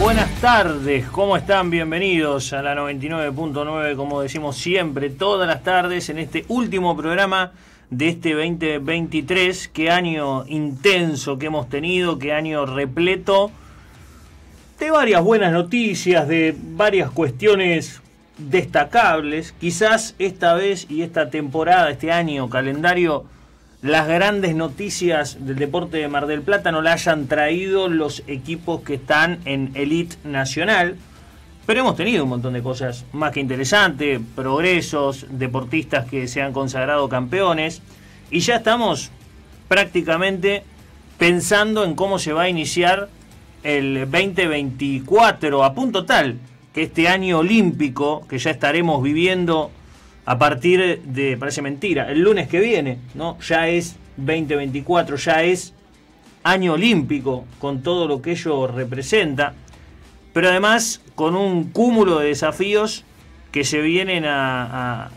Buenas tardes, ¿cómo están? Bienvenidos a la 99.9, como decimos siempre, todas las tardes en este último programa de este 2023. Qué año intenso que hemos tenido, qué año repleto de varias buenas noticias, de varias cuestiones destacables. Quizás esta vez y esta temporada, este año, calendario, las grandes noticias del deporte de Mar del Plata no la hayan traído los equipos que están en Elite Nacional. Pero hemos tenido un montón de cosas más que interesantes, progresos, deportistas que se han consagrado campeones. Y ya estamos prácticamente pensando en cómo se va a iniciar el 2024 a punto tal que este año olímpico que ya estaremos viviendo a partir de, parece mentira, el lunes que viene, ¿no? Ya es 2024, ya es año olímpico con todo lo que ello representa, pero además con un cúmulo de desafíos que se vienen a, a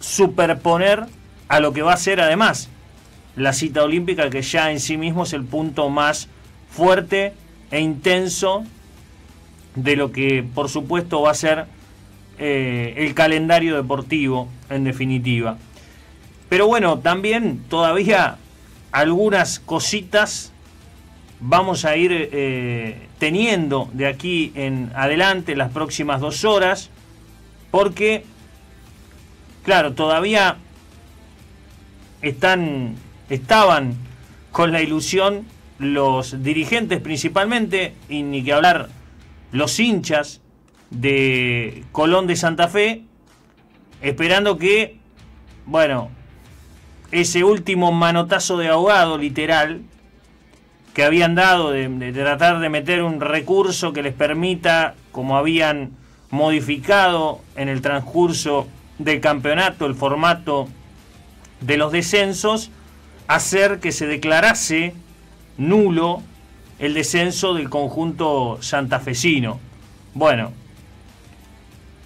superponer a lo que va a ser además la cita olímpica, que ya en sí mismo es el punto más fuerte e intenso de lo que por supuesto va a ser eh, el calendario deportivo, en definitiva. Pero bueno, también todavía algunas cositas vamos a ir eh, teniendo de aquí en adelante las próximas dos horas, porque, claro, todavía están, estaban con la ilusión los dirigentes principalmente, y ni que hablar los hinchas de Colón de Santa Fe, esperando que, bueno, ese último manotazo de ahogado literal que habían dado de, tratar de meter un recurso que les permita, como habían modificado en el transcurso del campeonato el formato de los descensos, hacer que se declarase nulo el descenso del conjunto santafesino. Bueno,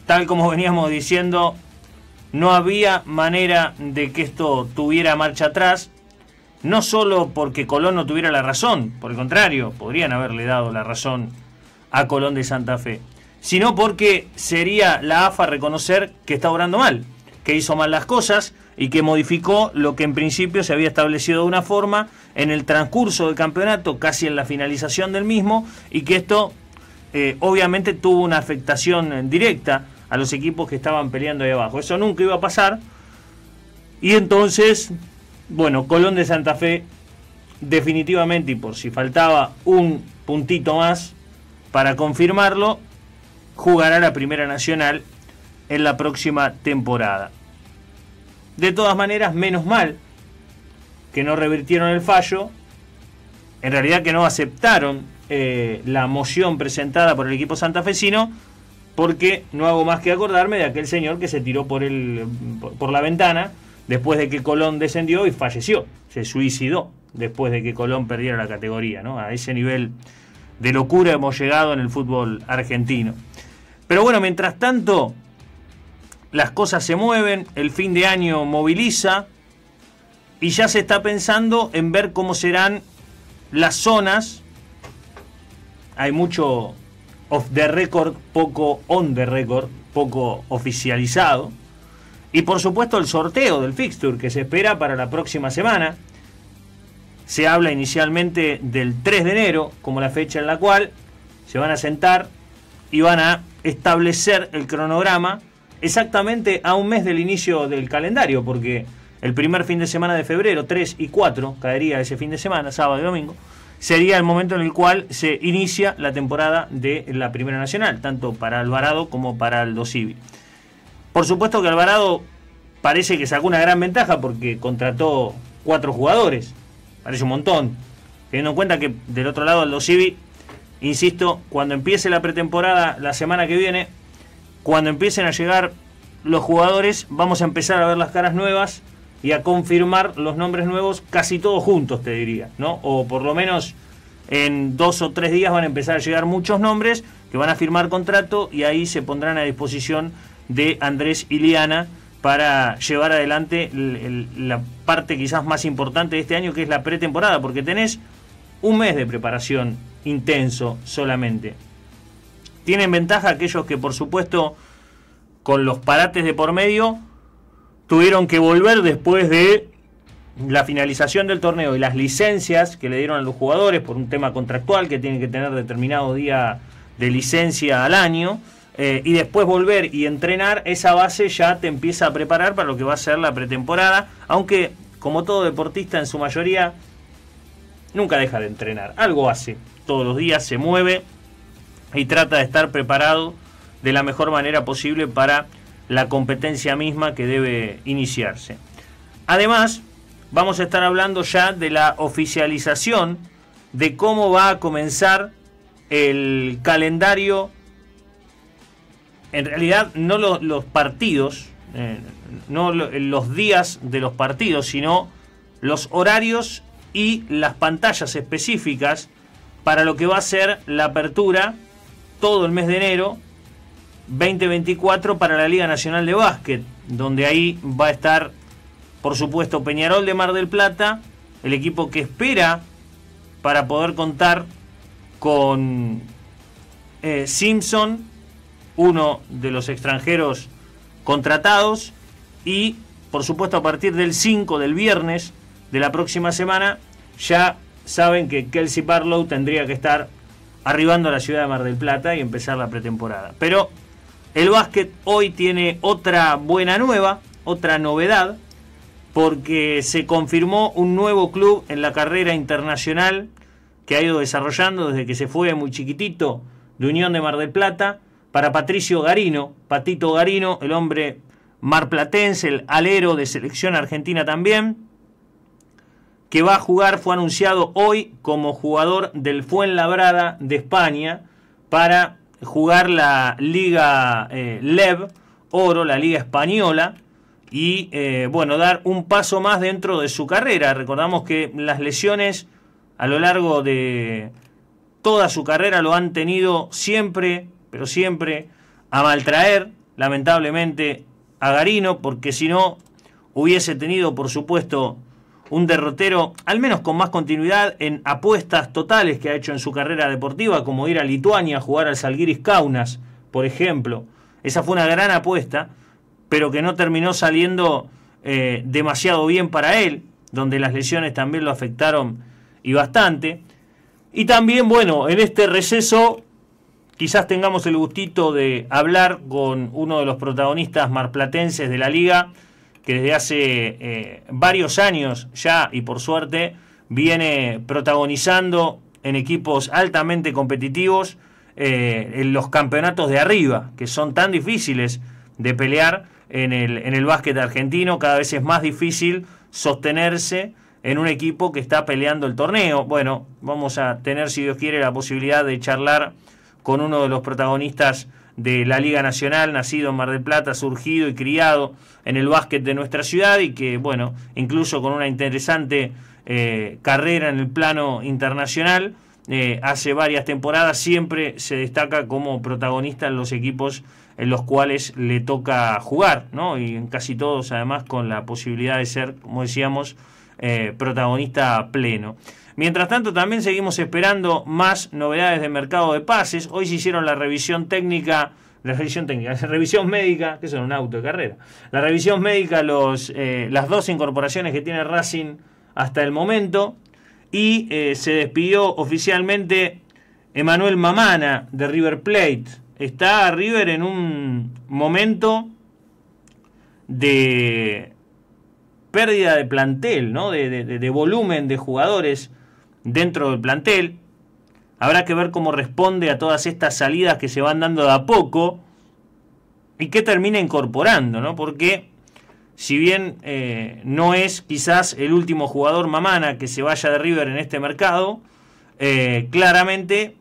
tal como veníamos diciendo, no había manera de que esto tuviera marcha atrás, no solo porque Colón no tuviera la razón, por el contrario, podrían haberle dado la razón a Colón de Santa Fe, sino porque sería la AFA reconocer que está obrando mal, que hizo mal las cosas y que modificó lo que en principio se había establecido de una forma en el transcurso del campeonato, casi en la finalización del mismo, y que esto eh, obviamente tuvo una afectación eh, directa a los equipos que estaban peleando ahí abajo. Eso nunca iba a pasar. Y entonces, bueno, Colón de Santa Fe definitivamente, y por si faltaba un puntito más para confirmarlo, jugará la Primera Nacional en la próxima temporada. De todas maneras, menos mal que no revirtieron el fallo, en realidad que no aceptaron eh, la moción presentada por el equipo santafesino, porque no hago más que acordarme de aquel señor que se tiró por, el, por la ventana después de que Colón descendió y falleció, se suicidó después de que Colón perdiera la categoría, ¿no? A ese nivel de locura hemos llegado en el fútbol argentino. Pero bueno, mientras tanto, las cosas se mueven, el fin de año moviliza y ya se está pensando en ver cómo serán las zonas. Hay mucho ...of the record, poco on the record, poco oficializado. Y por supuesto el sorteo del fixture que se espera para la próxima semana. Se habla inicialmente del 3 de enero como la fecha en la cual se van a sentar y van a establecer el cronograma exactamente a un mes del inicio del calendario, porque el primer fin de semana de febrero, 3 y 4, caería ese fin de semana, sábado y domingo sería el momento en el cual se inicia la temporada de la Primera Nacional, tanto para Alvarado como para Aldo Civi. Por supuesto que Alvarado parece que sacó una gran ventaja porque contrató cuatro jugadores, parece un montón, teniendo en cuenta que del otro lado Aldo Civi, insisto, cuando empiece la pretemporada la semana que viene, cuando empiecen a llegar los jugadores, vamos a empezar a ver las caras nuevas y a confirmar los nombres nuevos casi todos juntos, te diría, ¿no? O por lo menos en dos o tres días van a empezar a llegar muchos nombres que van a firmar contrato y ahí se pondrán a disposición de Andrés y Liana para llevar adelante la parte quizás más importante de este año, que es la pretemporada, porque tenés un mes de preparación intenso solamente. Tienen ventaja aquellos que, por supuesto, con los parates de por medio, tuvieron que volver después de la finalización del torneo y las licencias que le dieron a los jugadores por un tema contractual que tienen que tener determinado día de licencia al año. Eh, y después volver y entrenar, esa base ya te empieza a preparar para lo que va a ser la pretemporada, aunque como todo deportista en su mayoría, nunca deja de entrenar, algo hace, todos los días se mueve y trata de estar preparado de la mejor manera posible para la competencia misma que debe iniciarse. Además, vamos a estar hablando ya de la oficialización de cómo va a comenzar el calendario. En realidad, no los, partidos, eh, no los días de los partidos, sino los horarios y las pantallas específicas para lo que va a ser la apertura todo el mes de enero 2024 para la Liga Nacional de Básquet, donde ahí va a estar, por supuesto, Peñarol de Mar del Plata, el equipo que espera para poder contar con eh, Simpson, uno de los extranjeros contratados, y por supuesto a partir del 5 del viernes de la próxima semana, ya saben que Kelsey Barlow tendría que estar arribando a la ciudad de Mar del Plata y empezar la pretemporada. Pero el básquet hoy tiene otra buena nueva, otra novedad, porque se confirmó un nuevo club en la carrera internacional que ha ido desarrollando desde que se fue muy chiquitito de Unión de Mar del Plata para Patricio Garino, Patito Garino, el hombre marplatense, el alero de selección argentina también, que va a jugar, fue anunciado hoy como jugador del Fuenlabrada de España para jugar la Liga eh, LEV Oro, la Liga Española, y eh, bueno, dar un paso más dentro de su carrera. Recordamos que las lesiones a lo largo de toda su carrera lo han tenido siempre, pero siempre, a maltraer, lamentablemente, a Garino, porque si no, hubiese tenido, por supuesto, un derrotero, al menos con más continuidad en apuestas totales que ha hecho en su carrera deportiva, como ir a Lituania a jugar al Salguiris Kaunas, por ejemplo. Esa fue una gran apuesta, pero que no terminó saliendo eh, demasiado bien para él, donde las lesiones también lo afectaron y bastante. Y también, bueno, en este receso quizás tengamos el gustito de hablar con uno de los protagonistas marplatenses de la liga, que desde hace eh, varios años ya y por suerte viene protagonizando en equipos altamente competitivos eh, en los campeonatos de arriba, que son tan difíciles de pelear en el, en el básquet argentino, cada vez es más difícil sostenerse en un equipo que está peleando el torneo. Bueno, vamos a tener, si Dios quiere, la posibilidad de charlar con uno de los protagonistas de la Liga Nacional, nacido en Mar del Plata, surgido y criado en el básquet de nuestra ciudad y que, bueno, incluso con una interesante eh, carrera en el plano internacional, eh, hace varias temporadas siempre se destaca como protagonista en los equipos en los cuales le toca jugar, ¿no? Y en casi todos, además, con la posibilidad de ser, como decíamos, eh, protagonista pleno. Mientras tanto, también seguimos esperando más novedades de mercado de pases. Hoy se hicieron la revisión técnica. La revisión técnica, la revisión médica, que son un auto de carrera. La revisión médica, los, eh, las dos incorporaciones que tiene Racing hasta el momento. Y eh, se despidió oficialmente Emanuel Mamana de River Plate. Está River en un momento de pérdida de plantel, ¿no? de volumen de jugadores dentro del plantel. Habrá que ver cómo responde a todas estas salidas que se van dando de a poco y qué termina incorporando, ¿no? Porque si bien eh, no es quizás el último jugador mamana que se vaya de River en este mercado, eh, claramente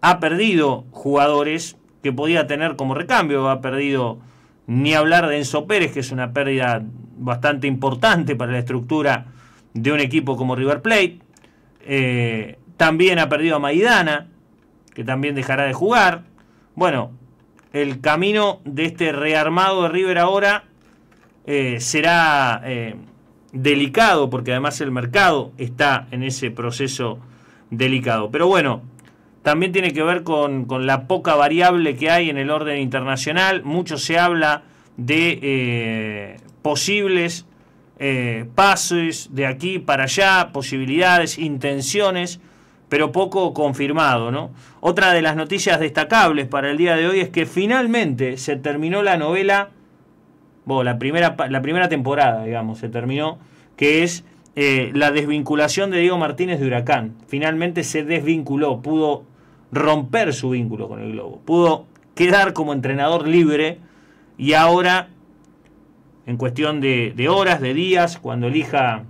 ha perdido jugadores que podía tener como recambio, ha perdido ni hablar de Enzo Pérez, que es una pérdida bastante importante para la estructura de un equipo como River Plate. Eh, también ha perdido a Maidana, que también dejará de jugar. Bueno, el camino de este rearmado de River ahora eh, será eh, delicado, porque además el mercado está en ese proceso delicado. Pero bueno, también tiene que ver con la poca variable que hay en el orden internacional. Mucho se habla de posibles Pasos eh, pases de aquí para allá, posibilidades, intenciones, pero poco confirmado, ¿no? Otra de las noticias destacables para el día de hoy es que finalmente se terminó la novela, bueno, la, primera, la primera temporada, digamos, se terminó, que es eh, la desvinculación de Diego Martínez de Huracán. Finalmente se desvinculó, pudo romper su vínculo con el Globo, pudo quedar como entrenador libre y ahora en cuestión de, horas, de días, cuando elija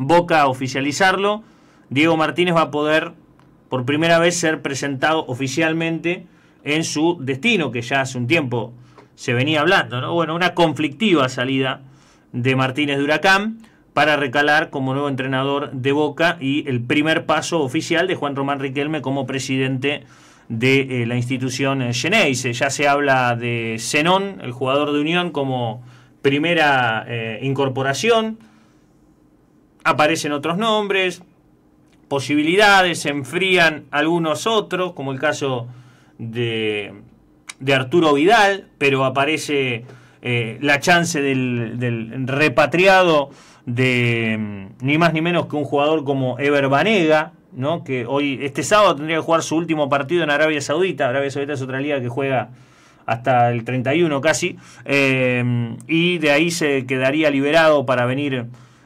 Boca oficializarlo, Diego Martínez va a poder por primera vez ser presentado oficialmente en su destino, que ya hace un tiempo se venía hablando. ¿no? Bueno, una conflictiva salida de Martínez de Huracán para recalar como nuevo entrenador de Boca y el primer paso oficial de Juan Román Riquelme como presidente de eh, la institución eh, Geneise. Ya se habla de Zenón, el jugador de Unión, como primera eh, incorporación, aparecen otros nombres, posibilidades, se enfrían algunos otros, como el caso de, de Arturo Vidal, pero aparece eh, la chance del, repatriado de mm, ni más ni menos que un jugador como Ever Banega, ¿no? que hoy, este sábado tendría que jugar su último partido en Arabia Saudita, Arabia Saudita es otra liga que juega hasta el 31 casi, eh, y de ahí se quedaría liberado para venir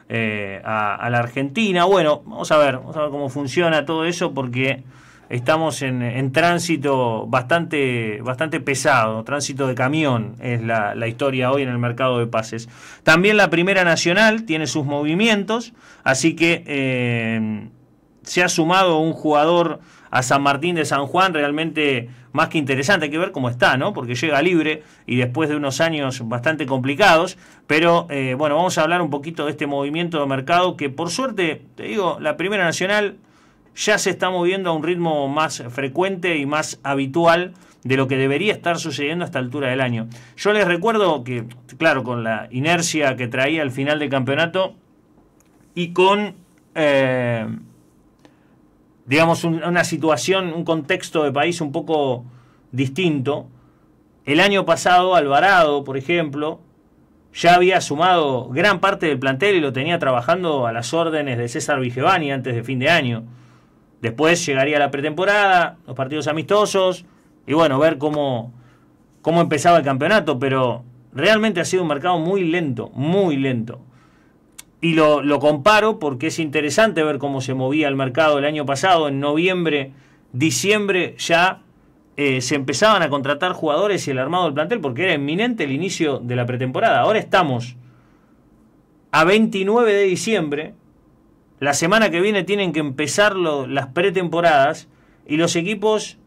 eh, a, la Argentina. Bueno, vamos a ver, cómo funciona todo eso porque estamos en, tránsito bastante, bastante pesado, tránsito de camión es la, historia hoy en el mercado de pases. También la Primera Nacional tiene sus movimientos, así que eh, se ha sumado un jugador a San Martín de San Juan, realmente más que interesante. Hay que ver cómo está, ¿no? Porque llega libre y después de unos años bastante complicados. Pero eh, bueno, vamos a hablar un poquito de este movimiento de mercado que por suerte, te digo, la Primera Nacional ya se está moviendo a un ritmo más frecuente y más habitual de lo que debería estar sucediendo a esta altura del año. Yo les recuerdo que, claro, con la inercia que traía al final del campeonato y con... Eh, digamos, una situación, un contexto de país un poco distinto. El año pasado, Alvarado, por ejemplo, ya había sumado gran parte del plantel y lo tenía trabajando a las órdenes de César Vigevani antes de fin de año. Después llegaría la pretemporada, los partidos amistosos y bueno, ver cómo, cómo empezaba el campeonato, pero realmente ha sido un mercado muy lento, muy lento y lo, comparo porque es interesante ver cómo se movía el mercado el año pasado, en noviembre, diciembre ya eh, se empezaban a contratar jugadores y el armado del plantel porque era inminente el inicio de la pretemporada. Ahora estamos a 29 de diciembre, la semana que viene tienen que empezar las pretemporadas y los equipos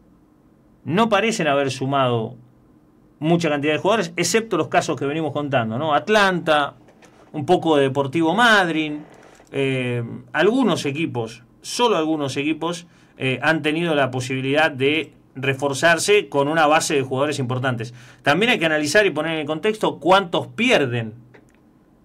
no parecen haber sumado mucha cantidad de jugadores, excepto los casos que venimos contando, ¿no? Atlanta, un poco de Deportivo Madrid. Eh, algunos equipos, solo algunos equipos, eh, han tenido la posibilidad de reforzarse con una base de jugadores importantes. También hay que analizar y poner en contexto cuántos pierden,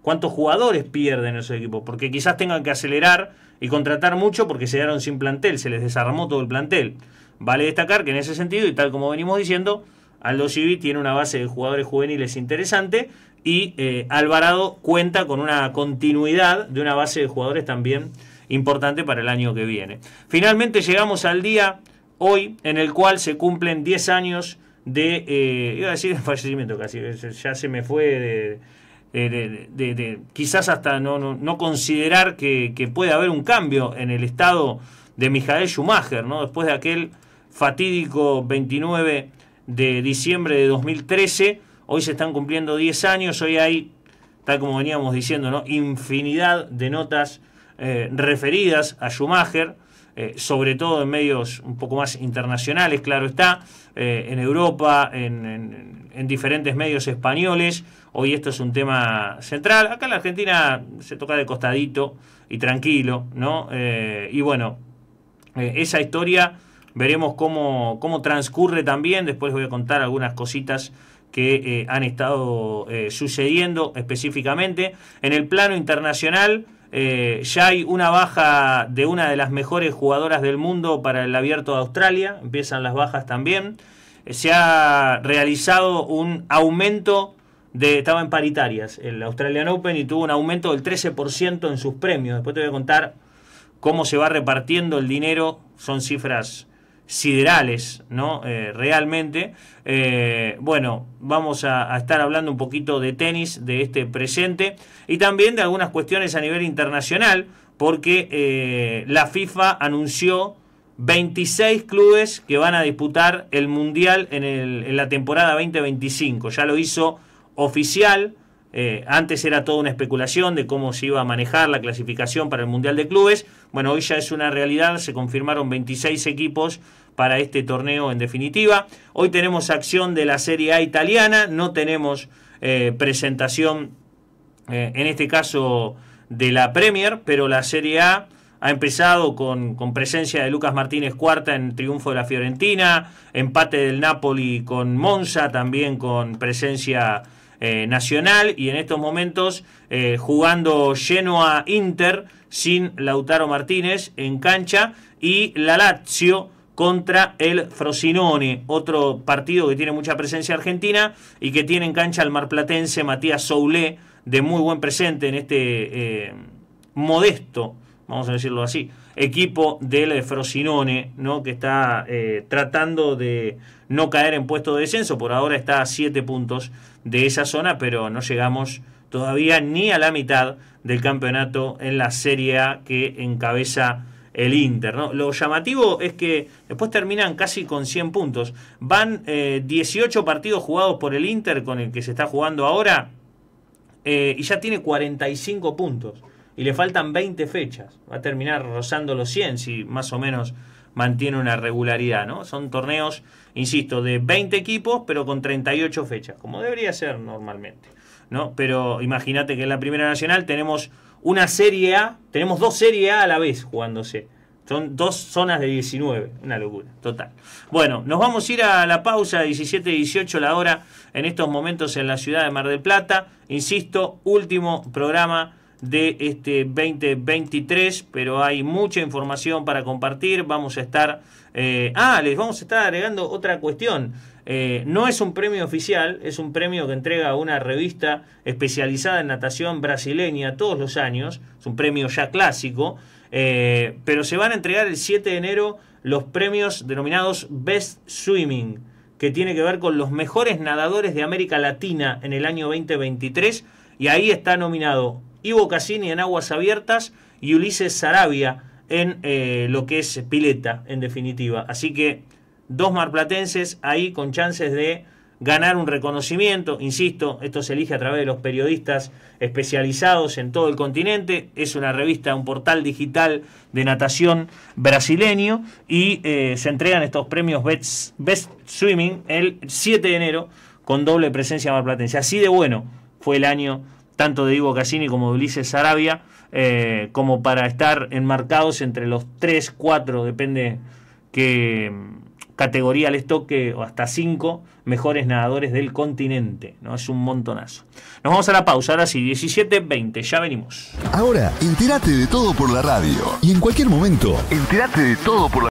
cuántos jugadores pierden esos equipos, porque quizás tengan que acelerar y contratar mucho porque se quedaron sin plantel, se les desarmó todo el plantel. Vale destacar que en ese sentido, y tal como venimos diciendo, Aldo Civi tiene una base de jugadores juveniles interesante y eh, Alvarado cuenta con una continuidad de una base de jugadores también importante para el año que viene. Finalmente llegamos al día hoy en el cual se cumplen 10 años de, eh, iba a decir fallecimiento casi, ya se me fue de, quizás hasta no, no, considerar que, puede haber un cambio en el estado de Mijael Schumacher, ¿no? después de aquel fatídico 29 de diciembre de 2013, Hoy se están cumpliendo 10 años, hoy hay, tal como veníamos diciendo, ¿no? infinidad de notas eh, referidas a Schumacher. Eh, sobre todo en medios un poco más internacionales, claro está, eh, en Europa, en, diferentes medios españoles. Hoy esto es un tema central. Acá en la Argentina se toca de costadito y tranquilo, ¿no? y bueno, esa historia veremos cómo, cómo transcurre también. Después voy a contar algunas cositas que eh, han estado eh, sucediendo específicamente. En el plano internacional eh, ya hay una baja de una de las mejores jugadoras del mundo para el abierto de Australia, empiezan las bajas también. se ha realizado un aumento de, estaba en paritarias el Australian Open y tuvo un aumento del 13% en sus premios. Después te voy a contar cómo se va repartiendo el dinero, son cifras siderales, ¿no? Eh, realmente. Eh, bueno, vamos a, estar hablando un poquito de tenis, de este presente y también de algunas cuestiones a nivel internacional, porque eh, la FIFA anunció 26 clubes que van a disputar el Mundial en, la temporada 2025. Ya lo hizo oficial. antes era toda una especulación de cómo se iba a manejar la clasificación para el Mundial de Clubes. Bueno, hoy ya es una realidad, se confirmaron 26 equipos para este torneo en definitiva. Hoy tenemos acción de la Serie A italiana, no tenemos eh, presentación eh, en este caso de la Premier, pero la Serie A ha empezado con, con, presencia de Lucas Martínez Cuarta en triunfo de la Fiorentina, empate del Napoli con Monza, también con presencia eh, nacional, y en estos momentos jugando Genoa Inter sin Lautaro Martínez en cancha y la Lazio contra el Frosinone, otro partido que tiene mucha presencia argentina y que tiene en cancha al marplatense Matías Soule, de muy buen presente en este eh, modesto, vamos a decirlo así, equipo del Frosinone, ¿no? que está eh, tratando de no caer en puesto de descenso, por ahora está a 7 puntos de esa zona, pero no llegamos todavía ni a la mitad del campeonato en la Serie A que encabeza el Inter. ¿no? Lo llamativo es que después terminan casi con 100 puntos. Van 18 eh, partidos jugados por el Inter con el que se está jugando ahora eh, y ya tiene 45 puntos. Y le faltan 20 fechas. Va a terminar rozando los 100 si más o menos mantiene una regularidad. ¿no? Son torneos, insisto, de 20 equipos pero con 38 fechas, como debería ser normalmente. ¿no? Pero imagínate que en la Primera Nacional tenemos una Serie A, tenemos dos series A a la vez jugándose. Son dos zonas de 19, una locura, total. Bueno, nos vamos a ir a la pausa, 17-18 la hora, en estos momentos en la ciudad de Mar del Plata. Insisto, último programa de este 2023, pero hay mucha información para compartir. Vamos a estar... Eh, ah, les vamos a estar agregando otra cuestión. Eh, no es un premio oficial, es un premio que entrega una revista especializada en natación brasileña todos los años, es un premio ya clásico, eh, pero se van a entregar el 7 de enero los premios denominados Best Swimming, que tiene que ver con los mejores nadadores de América Latina en el año 2023, y ahí está nominado Ivo Cassini en aguas abiertas y Ulises Sarabia en eh, lo que es pileta, en definitiva. Así que dos marplatenses ahí con chances de ganar un reconocimiento. Insisto, esto se elige a través de los periodistas especializados en todo el continente. Es una revista, un portal digital de natación brasileño y eh, se entregan estos premios Best, Swimming el 7 de enero con doble presencia marplatense. Así de bueno fue el año tanto de Ivo Cassini como de Ulises Arabia, eh, como para estar enmarcados entre los 3, 4, depende que categoría les toque o hasta cinco mejores nadadores del continente. ¿no? Es un montonazo. Nos vamos a la pausa, ahora sí, 20 ya venimos. Ahora, entérate de todo por la radio. Y en cualquier momento, entérate de todo por la